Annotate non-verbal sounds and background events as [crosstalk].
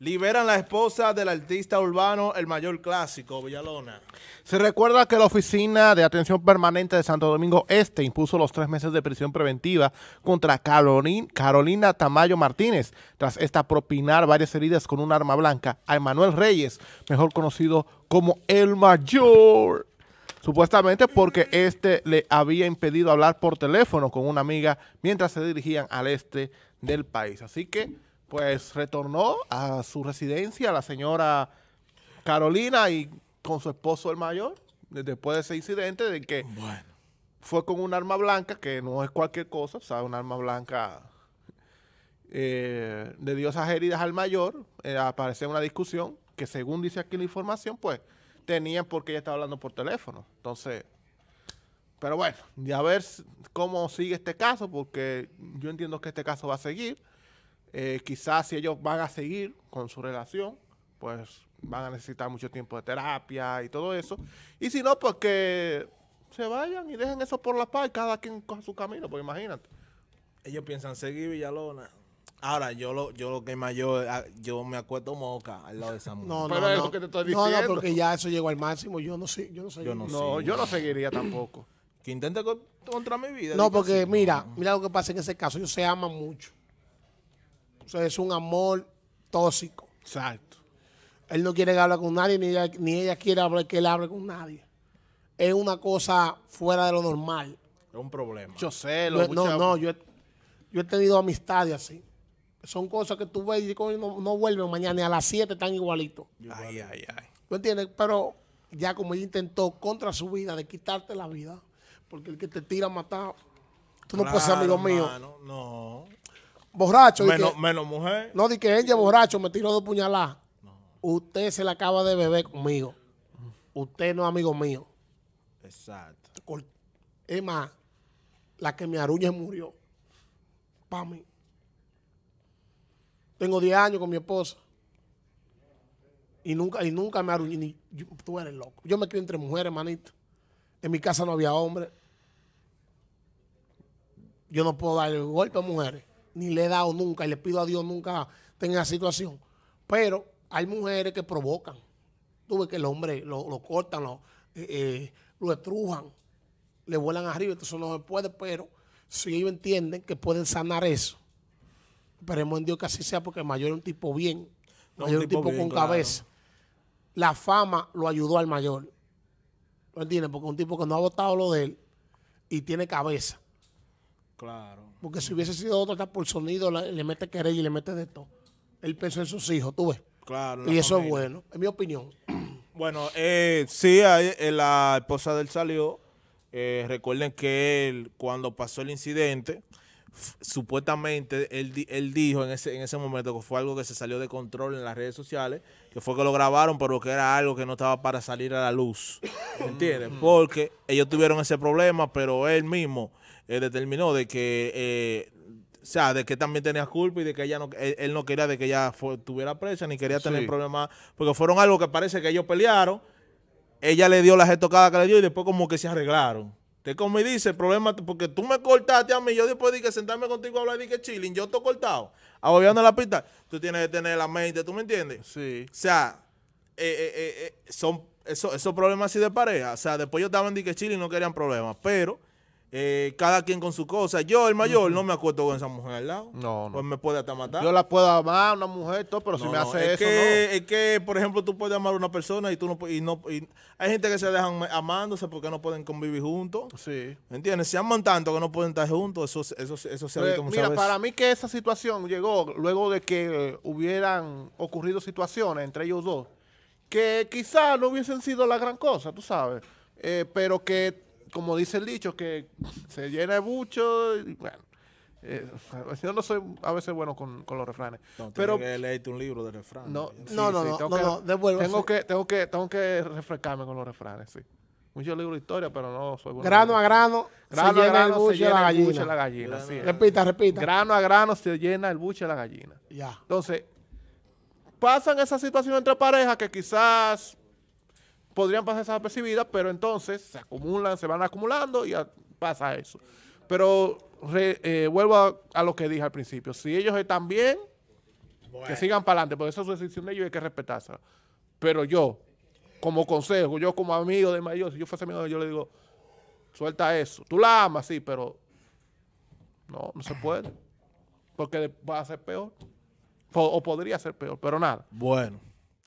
Liberan la esposa del artista urbano, el mayor clásico, Villalona. Se recuerda que la Oficina de Atención Permanente de Santo Domingo Este impuso los tres meses de prisión preventiva contra Carolina Tamayo Martínez, tras esta propinar varias heridas con un arma blanca a Emanuel Reyes, mejor conocido como El Mayor. Supuestamente porque este le había impedido hablar por teléfono con una amiga mientras se dirigían al este del país. Así que pues retornó a su residencia la señora Carolina y con su esposo el mayor, después de ese incidente de que fue con un arma blanca, que no es cualquier cosa, o sea, un arma blanca eh, de Diosas dio esas heridas al mayor, apareció eh, aparece una discusión que según dice aquí la información, pues tenían porque ella estaba hablando por teléfono. Entonces, pero bueno, ya ver cómo sigue este caso, porque yo entiendo que este caso va a seguir. Eh, quizás si ellos van a seguir con su relación, pues van a necesitar mucho tiempo de terapia y todo eso. Y si no, pues que se vayan y dejen eso por la paz, cada quien coja su camino, porque imagínate. Ellos piensan seguir Villalona. Ahora, yo lo, yo lo que más yo, ah, yo me acuerdo moca al lado de esa mujer. No, no, es lo que te estoy diciendo. No, no, porque ya eso llegó al máximo. Yo no sé, yo no sé Yo no, yo no seguiría tampoco. Que intente contra mi vida. No, porque mira, mira lo que pasa en ese caso. Ellos se aman mucho. O sea, es un amor tóxico. Exacto. Él no quiere hablar con nadie, ni ella, quiere hablar que él hable con nadie. Es una cosa fuera de lo normal. Es un problema. Yo sé, lo yo, No, no, yo he, tenido amistades así. Son cosas que tú ves y no, no vuelven mañana, ni a las 7 están igualitos. Ay, ay, ay. entiendes? Pero ya como él intentó contra su vida de quitarte la vida, porque el que te tira matado, tú no puedes ser amigo mío. no, no borracho. Menos, mujer. No, di que ella borracho me tiró dos puñaladas. Usted se la acaba de beber conmigo. Usted no es amigo mío. Exacto. Es más, la que me aruña murió. Para mí. Tengo 10 años con mi esposa. Y nunca, y nunca me aruñé. tú eres loco. Yo me crié entre mujeres, manito. En mi casa no había hombre. Yo no puedo darle golpe a mujeres ni le he dado nunca y le pido a Dios nunca tenga situación. Pero hay mujeres que provocan. tuve que el hombre lo, cortan, eh, eh, lo, estrujan, le vuelan arriba, entonces no se puede, pero si ellos entienden que pueden sanar eso, esperemos en Dios que así sea, porque el mayor es un tipo bien, no, mayor es un tipo, con cabeza. La fama lo ayudó al mayor. ¿Lo entiendes? Porque un tipo que no ha votado lo de él y tiene cabeza. Claro. Porque si hubiese sido otro, está por sonido, le mete querer y le mete de todo. Él pensó en sus hijos, tú ves. Claro. Y eso es bueno, en mi opinión. [clears throat] Bueno, eh, sí, eh, la esposa de él salió. Eh, recuerden que él, cuando pasó el incidente, supuestamente él, dijo en ese, en ese momento que fue algo que se salió de control en las redes sociales, que fue que lo grabaron, pero que era algo que no estaba para salir a la luz. ¿Entiendes? Porque ellos tuvieron ese problema, pero él mismo eh, determinó de que, eh, o sea, de que también tenía culpa y de que ella no, eh, él, no quería de que ella tuviera presa ni quería tener problemas, porque fueron algo que parece que ellos pelearon, ella le dio la gestocada que le dio y después como que se arreglaron. Te como dice, el problema, porque tú me cortaste a mí, yo después dije sentarme contigo a hablar de que chilling, yo estoy cortado, agobiando la pista, tú tienes que tener la mente, ¿tú me entiendes? Sí. O sea, son esos problemas así de pareja, o sea, después yo estaba en que chilling no querían problemas, pero eh, cada quien con su cosa. Yo, el mayor, no me acuerdo con esa mujer al lado. No, no. Pues me puede hasta matar. Yo la puedo amar, una mujer, todo, pero si me hace eso, no. Es que, por ejemplo, tú puedes amar a una persona y tú no... Y no hay gente que se dejan amándose porque no pueden convivir juntos. Sí. ¿Me entiendes? Se aman tanto que no pueden estar juntos. Eso, eso, eso, se ha visto eh, Mira, para mí que esa situación llegó luego de que eh, hubieran ocurrido situaciones entre ellos dos que quizás no hubiesen sido la gran cosa, tú sabes, pero que como dice el dicho, que se llena el bucho bueno. Eh, yo no soy a veces bueno con, los refranes. pero que leerte un libro de refranes. No, no, no, no, tengo, que, tengo que, tengo que, tengo refrescarme con los refranes, sí. Muchos libros de historia, pero no soy bueno. Grano a grano, se llena el buche se la gallina. Repita, repita. Grano a grano se llena el buche de la gallina. Ya. Entonces, pasan esa situación entre parejas que quizás podrían pasar esas apercibidas, pero entonces se acumulan, se van acumulando y pasa eso. Pero eh, vuelvo a, lo que dije al principio. Si ellos están bien, que sigan para adelante, porque esa es su decisión de ellos y hay que respetársela. Pero yo, como consejo, yo como amigo de mayor, si yo fuese amigo de yo le digo, suelta eso. Tú la amas, sí, pero no, no se puede. Porque va a ser peor. o podría ser peor, pero nada. Bueno.